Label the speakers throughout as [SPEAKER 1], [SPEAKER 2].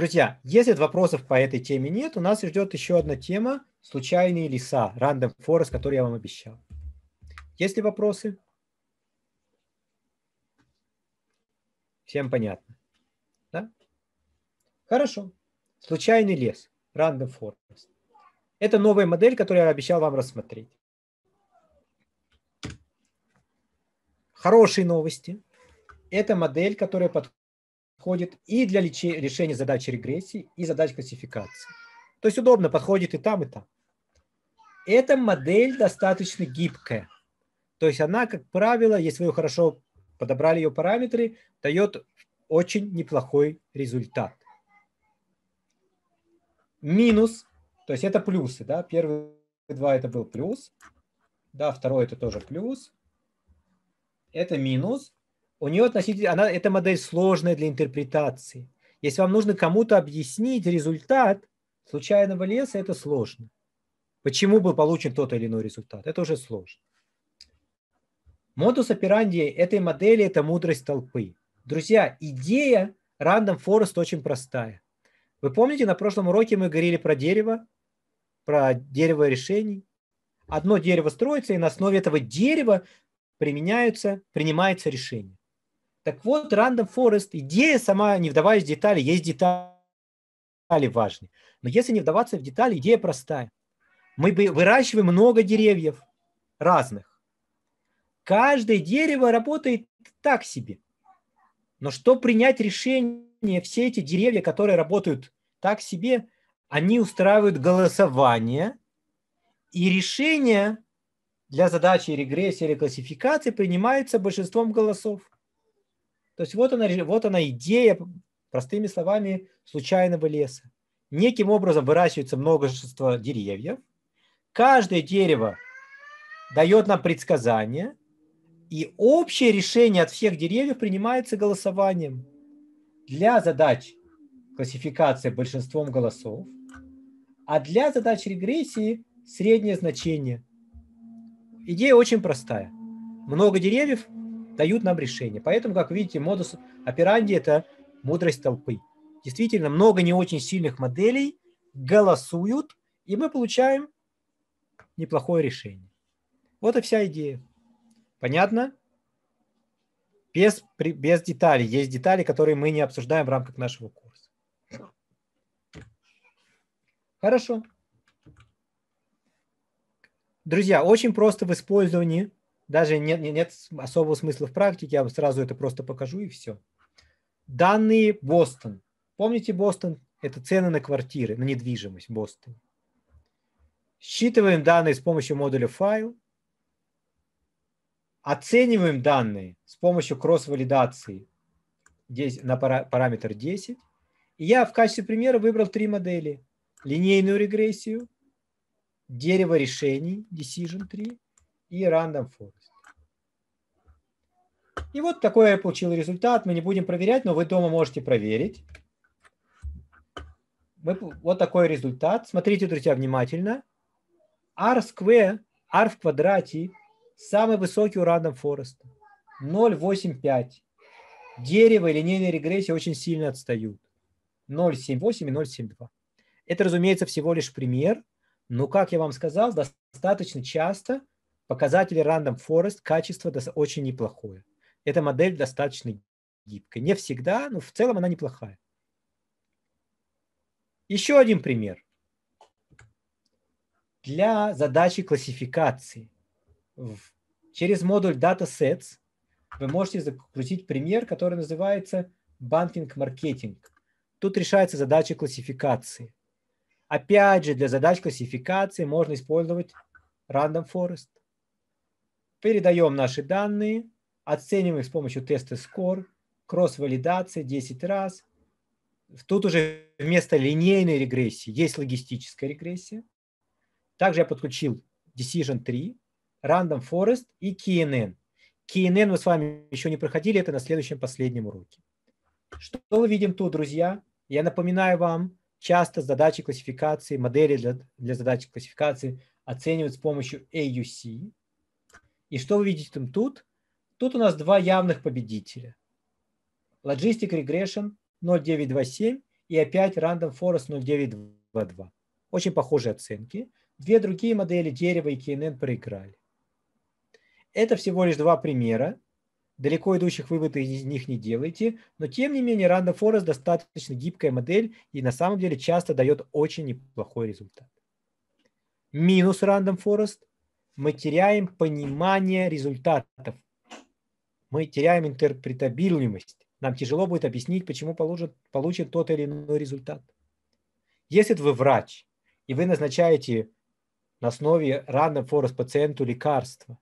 [SPEAKER 1] Друзья, если вопросов по этой теме нет, у нас ждет еще одна тема – случайные леса, random forest, который я вам обещал. Есть ли вопросы? Всем понятно? Да? Хорошо. Случайный лес, random forest. Это новая модель, которую я обещал вам рассмотреть. Хорошие новости. Это модель, которая подходит подходит и для решения задач регрессии, и задач классификации. То есть удобно подходит и там, и там. Эта модель достаточно гибкая. То есть она, как правило, если вы хорошо подобрали ее параметры, дает очень неплохой результат. Минус, то есть это плюсы, да, первые два это был плюс, да, второй это тоже плюс, это минус, у нее относительно, она, эта модель сложная для интерпретации. Если вам нужно кому-то объяснить результат случайного леса, это сложно. Почему был получен тот или иной результат? Это уже сложно. Модус операнди этой модели – это мудрость толпы. Друзья, идея Random Forest очень простая. Вы помните, на прошлом уроке мы говорили про дерево, про дерево решений. Одно дерево строится, и на основе этого дерева применяются, принимается решение. Так вот, Random Forest, идея сама, не вдаваясь в детали, есть детали важные. Но если не вдаваться в детали, идея простая. Мы выращиваем много деревьев разных. Каждое дерево работает так себе. Но что принять решение, все эти деревья, которые работают так себе, они устраивают голосование, и решение для задачи регрессии или классификации принимается большинством голосов. То есть вот она, вот она идея, простыми словами, случайного леса. Неким образом выращивается множество деревьев. Каждое дерево дает нам предсказание, и общее решение от всех деревьев принимается голосованием. Для задач классификации большинством голосов, а для задач регрессии среднее значение. Идея очень простая. Много деревьев – дают нам решение. Поэтому, как видите, модус операнди – это мудрость толпы. Действительно, много не очень сильных моделей голосуют, и мы получаем неплохое решение. Вот и вся идея. Понятно? Без, без деталей. Есть детали, которые мы не обсуждаем в рамках нашего курса. Хорошо. Друзья, очень просто в использовании даже нет, нет, нет особого смысла в практике, я вам сразу это просто покажу и все. Данные Бостон. Помните Бостон? Это цены на квартиры, на недвижимость Бостон. Считываем данные с помощью модуля файл. Оцениваем данные с помощью кросс-валидации на параметр 10. И я в качестве примера выбрал три модели. Линейную регрессию, дерево решений, decision 3, и Random Forest. И вот такой я получил результат. Мы не будем проверять, но вы дома можете проверить. Мы, вот такой результат. Смотрите, друзья, внимательно. R, square, R в квадрате самый высокий у Random Forest. 0,85. Дерево и линейная регрессия очень сильно отстают. 0,78 и 0,72. Это, разумеется, всего лишь пример, но, как я вам сказал, достаточно часто Показатели Random Forest, качество очень неплохое. Эта модель достаточно гибкая. Не всегда, но в целом она неплохая. Еще один пример. Для задачи классификации через модуль Datasets вы можете закрутить пример, который называется Banking Marketing Тут решается задача классификации. Опять же, для задач классификации можно использовать Random Forest передаем наши данные, оцениваем их с помощью теста SCORE, кросс-валидация 10 раз. Тут уже вместо линейной регрессии есть логистическая регрессия. Также я подключил Decision 3, Random Forest и KNN. KNN мы с вами еще не проходили, это на следующем последнем уроке. Что мы видим тут, друзья? Я напоминаю вам, часто задачи классификации, модели для, для задач классификации оценивают с помощью AUC, и что вы видите там тут? Тут у нас два явных победителя. Logistic Regression 0.927 и опять Random Forest 0.922. Очень похожие оценки. Две другие модели дерева и KNN проиграли. Это всего лишь два примера. Далеко идущих выводов из них не делайте, но тем не менее Random Forest достаточно гибкая модель и на самом деле часто дает очень неплохой результат. Минус Random Forest мы теряем понимание результатов. Мы теряем интерпретабильность. Нам тяжело будет объяснить, почему получит, получит тот или иной результат. Если вы врач, и вы назначаете на основе рандом форест пациенту лекарство,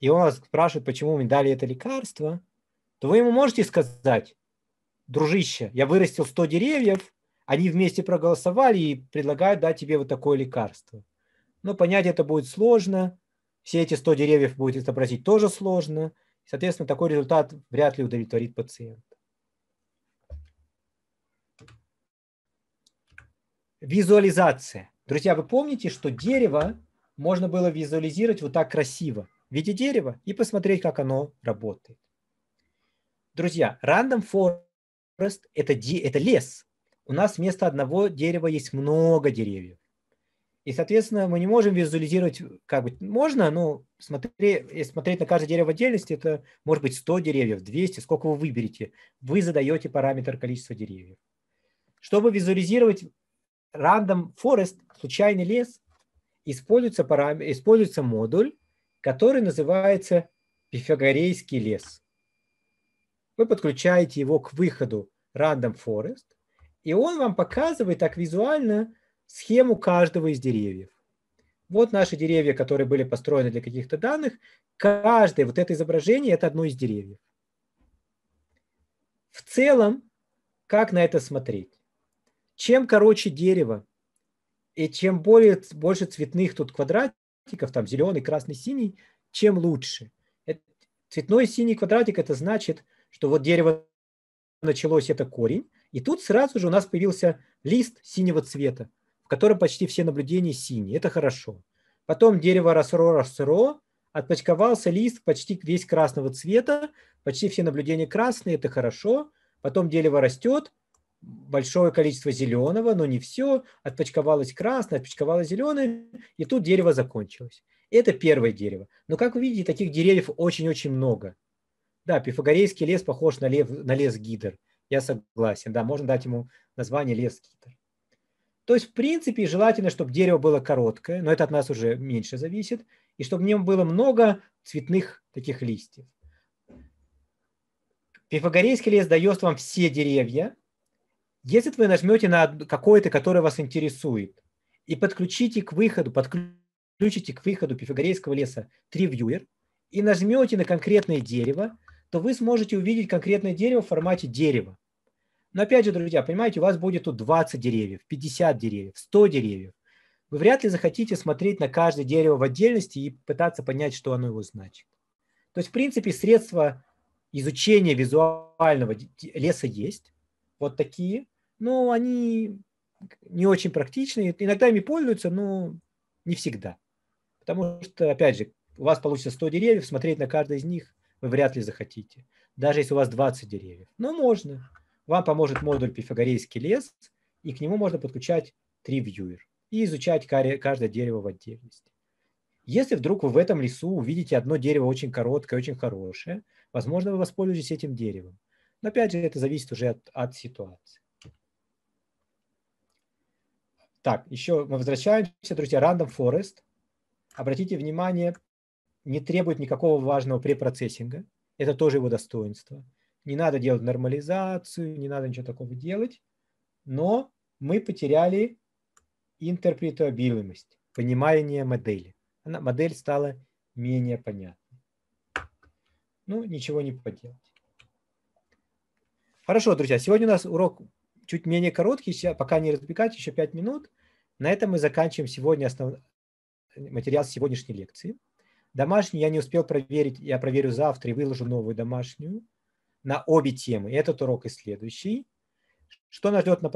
[SPEAKER 1] и он вас спрашивает, почему мы дали это лекарство, то вы ему можете сказать, дружище, я вырастил 100 деревьев, они вместе проголосовали и предлагают дать тебе вот такое лекарство но понять это будет сложно, все эти 100 деревьев будет изобразить тоже сложно, соответственно, такой результат вряд ли удовлетворит пациента. Визуализация. Друзья, вы помните, что дерево можно было визуализировать вот так красиво в виде дерева и посмотреть, как оно работает. Друзья, Random Forest это, – это лес. У нас вместо одного дерева есть много деревьев. И, соответственно, мы не можем визуализировать, э, как бы можно, но смотри, если смотреть на каждое дерево в отдельности, это может быть 100 деревьев, 200, сколько вы выберете. Вы задаете параметр количества деревьев. Чтобы визуализировать random forest, случайный лес, используется, парам... используется модуль, который называется пифагорейский лес. Вы подключаете его к выходу random forest, и он вам показывает так визуально, схему каждого из деревьев. Вот наши деревья, которые были построены для каких-то данных. Каждое вот это изображение – это одно из деревьев. В целом, как на это смотреть? Чем короче дерево, и чем более, больше цветных тут квадратиков, там зеленый, красный, синий, чем лучше. цветной синий квадратик – это значит, что вот дерево началось, это корень, и тут сразу же у нас появился лист синего цвета в котором почти все наблюдения синие. Это хорошо. Потом дерево росло-росло, отпочковался лист почти весь красного цвета, почти все наблюдения красные, это хорошо. Потом дерево растет, большое количество зеленого, но не все, отпочковалось красное, отпочковалось зеленое, и тут дерево закончилось. Это первое дерево. Но, как вы видите, таких деревьев очень-очень много. Да, пифагорейский лес похож на, лев, на лес Гидр. Я согласен. Да, можно дать ему название лес Гидр. То есть, в принципе, желательно, чтобы дерево было короткое, но это от нас уже меньше зависит, и чтобы в нем было много цветных таких листьев. Пифагорейский лес дает вам все деревья, если вы нажмете на какое-то, которое вас интересует, и подключите к выходу, подключите к выходу пифагорейского леса TreeViewer и нажмете на конкретное дерево, то вы сможете увидеть конкретное дерево в формате дерева. Но опять же, друзья, понимаете, у вас будет тут 20 деревьев, 50 деревьев, 100 деревьев. Вы вряд ли захотите смотреть на каждое дерево в отдельности и пытаться понять, что оно его значит. То есть, в принципе, средства изучения визуального леса есть, вот такие, но они не очень практичные. Иногда ими пользуются, но не всегда. Потому что, опять же, у вас получится 100 деревьев, смотреть на каждое из них вы вряд ли захотите. Даже если у вас 20 деревьев. Но можно вам поможет модуль «Пифагорейский лес», и к нему можно подключать TreeViewer и изучать каждое дерево в отдельности. Если вдруг вы в этом лесу увидите одно дерево очень короткое, очень хорошее, возможно, вы воспользуетесь этим деревом. Но опять же, это зависит уже от, от ситуации. Так, еще мы возвращаемся, друзья, Random Forest. Обратите внимание, не требует никакого важного препроцессинга. Это тоже его достоинство не надо делать нормализацию, не надо ничего такого делать, но мы потеряли интерпретабилность, понимание модели. Она, модель стала менее понятной. Ну, ничего не поделать. Хорошо, друзья, сегодня у нас урок чуть менее короткий, сейчас, пока не разбегать, еще 5 минут. На этом мы заканчиваем сегодня основ... материал сегодняшней лекции. Домашнюю я не успел проверить, я проверю завтра и выложу новую домашнюю на обе темы, этот урок и следующий. Что нас ждет на